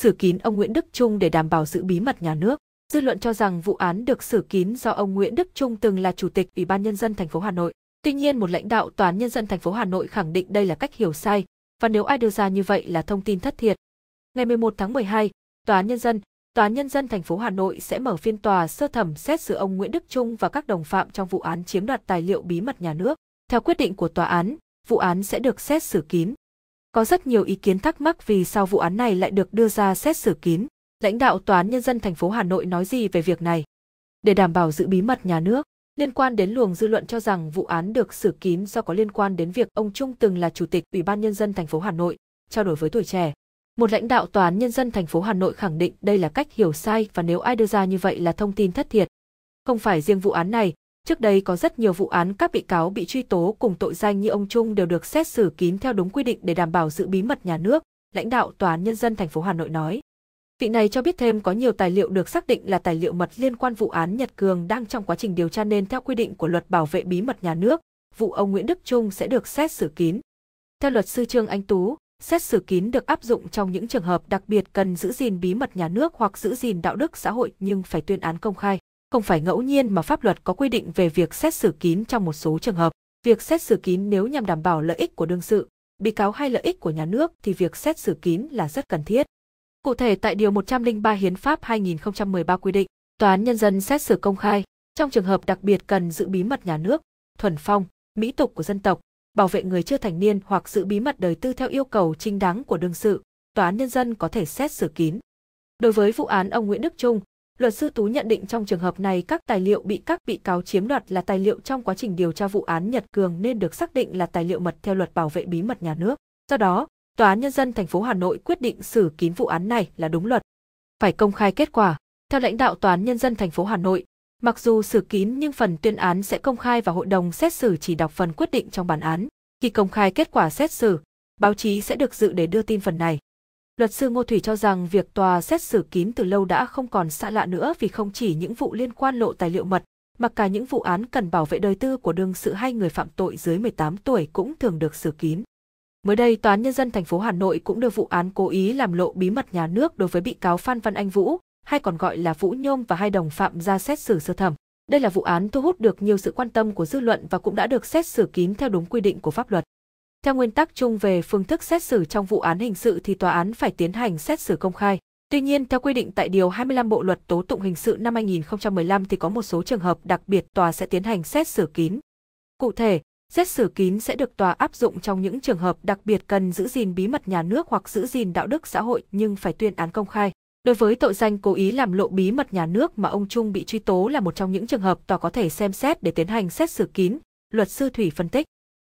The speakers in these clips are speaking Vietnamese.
xử kín ông Nguyễn Đức Trung để đảm bảo giữ bí mật nhà nước. Dư luận cho rằng vụ án được xử kín do ông Nguyễn Đức Trung từng là chủ tịch Ủy ban nhân dân thành phố Hà Nội. Tuy nhiên, một lãnh đạo tòa án nhân dân thành phố Hà Nội khẳng định đây là cách hiểu sai, và nếu ai đưa ra như vậy là thông tin thất thiệt. Ngày 11 tháng 12, tòa án nhân dân, tòa án nhân dân thành phố Hà Nội sẽ mở phiên tòa sơ thẩm xét xử ông Nguyễn Đức Trung và các đồng phạm trong vụ án chiếm đoạt tài liệu bí mật nhà nước. Theo quyết định của tòa án, vụ án sẽ được xét xử kín. Có rất nhiều ý kiến thắc mắc vì sao vụ án này lại được đưa ra xét xử kín. Lãnh đạo Tòa án Nhân dân thành phố Hà Nội nói gì về việc này? Để đảm bảo giữ bí mật nhà nước, liên quan đến luồng dư luận cho rằng vụ án được xử kín do có liên quan đến việc ông Trung từng là chủ tịch Ủy ban nhân dân thành phố Hà Nội, trao đổi với tuổi trẻ. Một lãnh đạo tòa án nhân dân thành phố Hà Nội khẳng định đây là cách hiểu sai và nếu ai đưa ra như vậy là thông tin thất thiệt. Không phải riêng vụ án này, Trước đây có rất nhiều vụ án các bị cáo bị truy tố cùng tội danh như ông Trung đều được xét xử kín theo đúng quy định để đảm bảo giữ bí mật nhà nước, lãnh đạo Tòa án Nhân dân thành phố Hà Nội nói. Vị này cho biết thêm có nhiều tài liệu được xác định là tài liệu mật liên quan vụ án Nhật Cường đang trong quá trình điều tra nên theo quy định của luật bảo vệ bí mật nhà nước, vụ ông Nguyễn Đức Trung sẽ được xét xử kín. Theo luật sư Trương Anh Tú, xét xử kín được áp dụng trong những trường hợp đặc biệt cần giữ gìn bí mật nhà nước hoặc giữ gìn đạo đức xã hội nhưng phải tuyên án công khai không phải ngẫu nhiên mà pháp luật có quy định về việc xét xử kín trong một số trường hợp. Việc xét xử kín nếu nhằm đảm bảo lợi ích của đương sự, bị cáo hay lợi ích của nhà nước thì việc xét xử kín là rất cần thiết. Cụ thể tại Điều 103 Hiến pháp 2013 quy định, Tòa án Nhân dân xét xử công khai, trong trường hợp đặc biệt cần giữ bí mật nhà nước, thuần phong, mỹ tục của dân tộc, bảo vệ người chưa thành niên hoặc giữ bí mật đời tư theo yêu cầu chính đáng của đương sự, Tòa án Nhân dân có thể xét xử kín. Đối với vụ án ông Nguyễn Đức Trung, Luật sư Tú nhận định trong trường hợp này các tài liệu bị các bị cáo chiếm đoạt là tài liệu trong quá trình điều tra vụ án Nhật Cường nên được xác định là tài liệu mật theo luật bảo vệ bí mật nhà nước. Do đó, Tòa án Nhân dân thành phố Hà Nội quyết định xử kín vụ án này là đúng luật. Phải công khai kết quả. Theo lãnh đạo Tòa án Nhân dân thành phố Hà Nội, mặc dù xử kín nhưng phần tuyên án sẽ công khai và hội đồng xét xử chỉ đọc phần quyết định trong bản án. Khi công khai kết quả xét xử, báo chí sẽ được dự để đưa tin phần này. Luật sư Ngô Thủy cho rằng việc tòa xét xử kín từ lâu đã không còn xa lạ nữa vì không chỉ những vụ liên quan lộ tài liệu mật, mà cả những vụ án cần bảo vệ đời tư của đương sự hay người phạm tội dưới 18 tuổi cũng thường được xử kín. Mới đây, Tòa án Nhân dân thành phố Hà Nội cũng đưa vụ án cố ý làm lộ bí mật nhà nước đối với bị cáo Phan Văn Anh Vũ, hay còn gọi là Vũ Nhôm và hai đồng phạm ra xét xử sơ thẩm. Đây là vụ án thu hút được nhiều sự quan tâm của dư luận và cũng đã được xét xử kín theo đúng quy định của pháp luật. Theo nguyên tắc chung về phương thức xét xử trong vụ án hình sự thì tòa án phải tiến hành xét xử công khai. Tuy nhiên, theo quy định tại Điều 25 Bộ Luật Tố tụng Hình sự năm 2015 thì có một số trường hợp đặc biệt tòa sẽ tiến hành xét xử kín. Cụ thể, xét xử kín sẽ được tòa áp dụng trong những trường hợp đặc biệt cần giữ gìn bí mật nhà nước hoặc giữ gìn đạo đức xã hội nhưng phải tuyên án công khai. Đối với tội danh cố ý làm lộ bí mật nhà nước mà ông Trung bị truy tố là một trong những trường hợp tòa có thể xem xét để tiến hành xét xử kín, luật sư Thủy phân tích.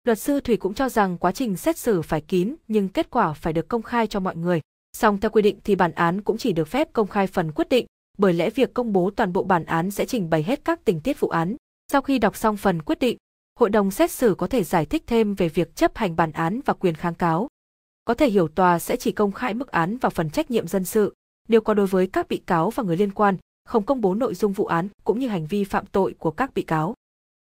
Luật sư Thủy cũng cho rằng quá trình xét xử phải kín nhưng kết quả phải được công khai cho mọi người. Song theo quy định thì bản án cũng chỉ được phép công khai phần quyết định, bởi lẽ việc công bố toàn bộ bản án sẽ trình bày hết các tình tiết vụ án. Sau khi đọc xong phần quyết định, hội đồng xét xử có thể giải thích thêm về việc chấp hành bản án và quyền kháng cáo. Có thể hiểu tòa sẽ chỉ công khai mức án và phần trách nhiệm dân sự, nếu có đối với các bị cáo và người liên quan, không công bố nội dung vụ án cũng như hành vi phạm tội của các bị cáo.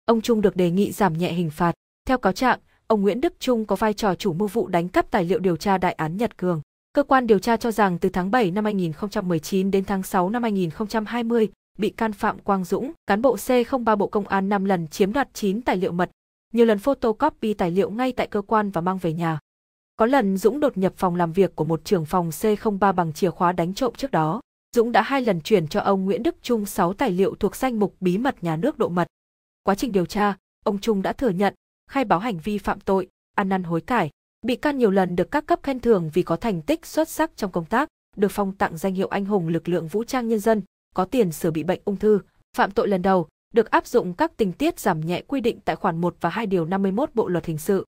Ông Trung được đề nghị giảm nhẹ hình phạt. Theo cáo trạng, ông Nguyễn Đức Trung có vai trò chủ mưu vụ đánh cắp tài liệu điều tra đại án Nhật Cường. Cơ quan điều tra cho rằng từ tháng 7 năm 2019 đến tháng 6 năm 2020, bị can Phạm Quang Dũng, cán bộ C03 Bộ Công an 5 lần chiếm đoạt 9 tài liệu mật, nhiều lần photocopy tài liệu ngay tại cơ quan và mang về nhà. Có lần Dũng đột nhập phòng làm việc của một trưởng phòng C03 bằng chìa khóa đánh trộm trước đó. Dũng đã hai lần chuyển cho ông Nguyễn Đức Trung 6 tài liệu thuộc danh mục bí mật nhà nước độ mật. Quá trình điều tra, ông Trung đã thừa nhận khai báo hành vi phạm tội, ăn năn hối cải. Bị can nhiều lần được các cấp khen thưởng vì có thành tích xuất sắc trong công tác, được phong tặng danh hiệu anh hùng lực lượng vũ trang nhân dân, có tiền sử bị bệnh ung thư, phạm tội lần đầu, được áp dụng các tình tiết giảm nhẹ quy định tại khoản 1 và 2 điều 51 Bộ luật hình sự.